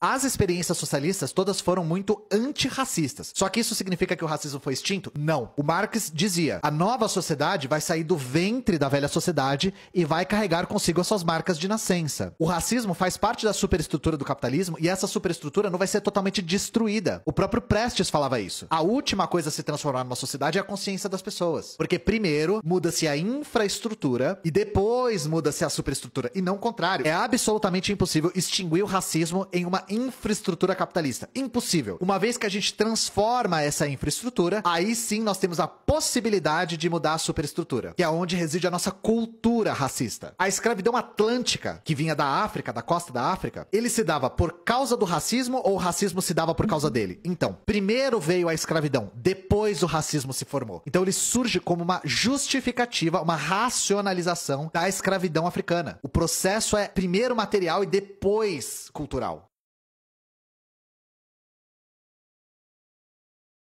As experiências socialistas todas foram muito antirracistas. Só que isso significa que o racismo foi extinto? Não. O Marx dizia: a nova sociedade vai sair do ventre da velha sociedade e vai carregar consigo as suas marcas de nascença. O racismo faz parte da superestrutura do capitalismo e essa superestrutura não vai ser totalmente destruída. O próprio Prestes falava isso. A última coisa a se transformar numa sociedade é a consciência das pessoas. Porque primeiro muda-se a infraestrutura e depois muda-se a superestrutura. E não o contrário. É absolutamente impossível extinguir o racismo em uma infraestrutura capitalista. Impossível. Uma vez que a gente transforma essa infraestrutura, aí sim nós temos a possibilidade de mudar a superestrutura, que é onde reside a nossa cultura racista. A escravidão atlântica, que vinha da África, da costa da África, ele se dava por causa do racismo ou o racismo se dava por causa dele? Então, primeiro veio a escravidão, depois o racismo se formou. Então ele surge como uma justificativa, uma racionalização da escravidão africana. O processo é primeiro material e depois cultural.